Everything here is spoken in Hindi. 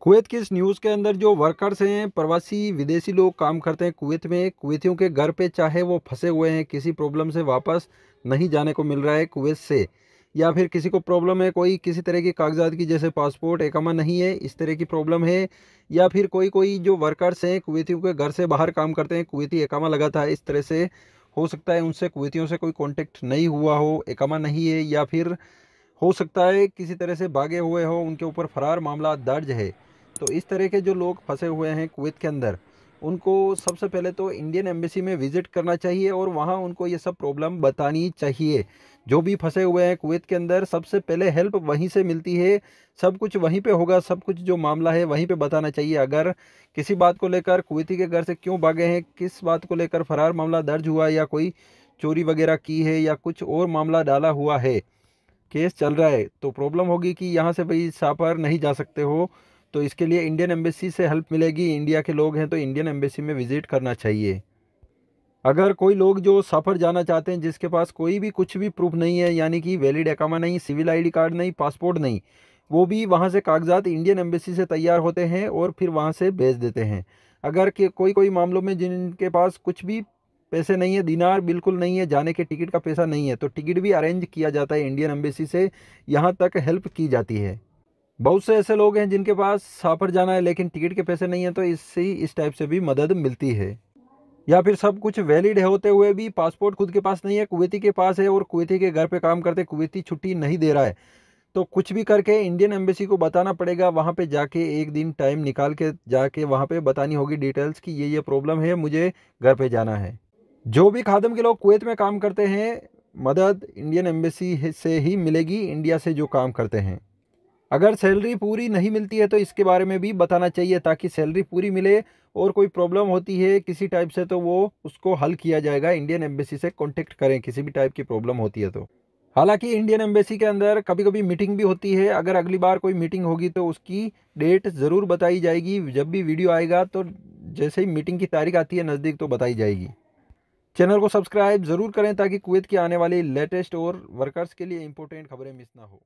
कुवैत की इस न्यूज़ के अंदर जो वर्कर्स हैं प्रवासी विदेशी लोग काम करते हैं कुवैत में कुवैतियों के घर पे चाहे वो फंसे हुए हैं किसी प्रॉब्लम से वापस नहीं जाने को मिल रहा है कुवैत से या फिर किसी को प्रॉब्लम है कोई किसी तरह की कागजात की जैसे पासपोर्ट एकमा नहीं है इस तरह की प्रॉब्लम है या फिर कोई कोई जो वर्कर्स हैं कुवैतियों के घर से बाहर काम करते हैं कुवैती एकामा लगा था इस तरह से हो सकता है उनसे कुवैतियों से कोई कॉन्टेक्ट नहीं हुआ हो एकमा नहीं है या फिर हो सकता है किसी तरह से भागे हुए हो उनके ऊपर फरार मामला दर्ज है तो इस तरह के जो लोग फंसे हुए हैं कुवैत के अंदर उनको सबसे पहले तो इंडियन एम्बेसी में विज़िट करना चाहिए और वहाँ उनको ये सब प्रॉब्लम बतानी चाहिए जो भी फंसे हुए हैं कुवैत के अंदर सबसे पहले हेल्प वहीं से मिलती है सब कुछ वहीं पे होगा सब कुछ जो मामला है वहीं पे बताना चाहिए अगर किसी बात को लेकर कुवैती के घर से क्यों भागे हैं किस बात को लेकर फरार मामला दर्ज हुआ या कोई चोरी वगैरह की है या कुछ और मामला डाला हुआ है केस चल रहा है तो प्रॉब्लम होगी कि यहाँ से भाई सापर नहीं जा सकते हो तो इसके लिए इंडियन एम्बेसी से हेल्प मिलेगी इंडिया के लोग हैं तो इंडियन एम्बेसी में विज़िट करना चाहिए अगर कोई लोग जो सफ़र जाना चाहते हैं जिसके पास कोई भी कुछ भी प्रूफ नहीं है यानी कि वैलिड एकामा नहीं सिविल आईडी कार्ड नहीं पासपोर्ट नहीं वो भी वहाँ से कागजात इंडियन एम्बेसी से तैयार होते हैं और फिर वहाँ से भेज देते हैं अगर के कोई कोई मामलों में जिनके पास कुछ भी पैसे नहीं है दिनार बिल्कुल नहीं है जाने के टिकट का पैसा नहीं है तो टिकट भी अरेंज किया जाता है इंडियन एम्बेसी से यहाँ तक हेल्प की जाती है बहुत से ऐसे लोग हैं जिनके पास सफ़र जाना है लेकिन टिकट के पैसे नहीं है तो इससे इस टाइप से भी मदद मिलती है या फिर सब कुछ वैलिड है होते हुए भी पासपोर्ट खुद के पास नहीं है कुवैती के पास है और कुवैती के घर पे काम करते कुवैती छुट्टी नहीं दे रहा है तो कुछ भी करके इंडियन एम्बेसी को बताना पड़ेगा वहाँ पे जाके एक दिन टाइम निकाल के जाके वहाँ पे बतानी होगी डिटेल्स कि ये ये प्रॉब्लम है मुझे घर पे जाना है जो भी खादम के लोग कुवैत में काम करते हैं मदद इंडियन एम्बेसी से ही मिलेगी इंडिया से जो काम करते हैं अगर सैलरी पूरी नहीं मिलती है तो इसके बारे में भी बताना चाहिए ताकि सैलरी पूरी मिले और कोई प्रॉब्लम होती है किसी टाइप से तो वो उसको हल किया जाएगा इंडियन एम्बेसी से कॉन्टेक्ट करें किसी भी टाइप की प्रॉब्लम होती है तो हालांकि इंडियन एम्बेसी के अंदर कभी कभी मीटिंग भी होती है अगर अगली बार कोई मीटिंग होगी तो उसकी डेट ज़रूर बताई जाएगी जब भी वीडियो आएगा तो जैसे ही मीटिंग की तारीख आती है नज़दीक तो बताई जाएगी चैनल को सब्सक्राइब ज़रूर करें ताकि कुवैत की आने वाली लेटेस्ट और वर्कर्स के लिए इंपॉर्टेंट खबरें मिस ना हो